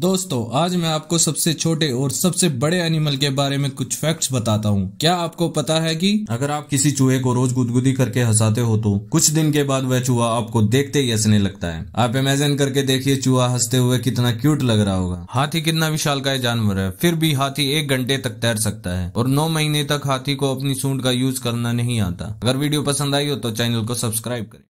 दोस्तों आज मैं आपको सबसे छोटे और सबसे बड़े एनिमल के बारे में कुछ फैक्ट्स बताता हूँ क्या आपको पता है कि अगर आप किसी चूहे को रोज गुदगुदी करके हंसाते हो तो कुछ दिन के बाद वह चूहा आपको देखते ही हंसने लगता है आप इमेजिन करके देखिए चूहा हंसते हुए कितना क्यूट लग रहा होगा हाथी कितना विशाल का जानवर है फिर भी हाथी एक घंटे तक तैर सकता है और नौ महीने तक हाथी को अपनी सूंड का यूज करना नहीं आता अगर वीडियो पसंद आई हो तो चैनल को सब्सक्राइब करें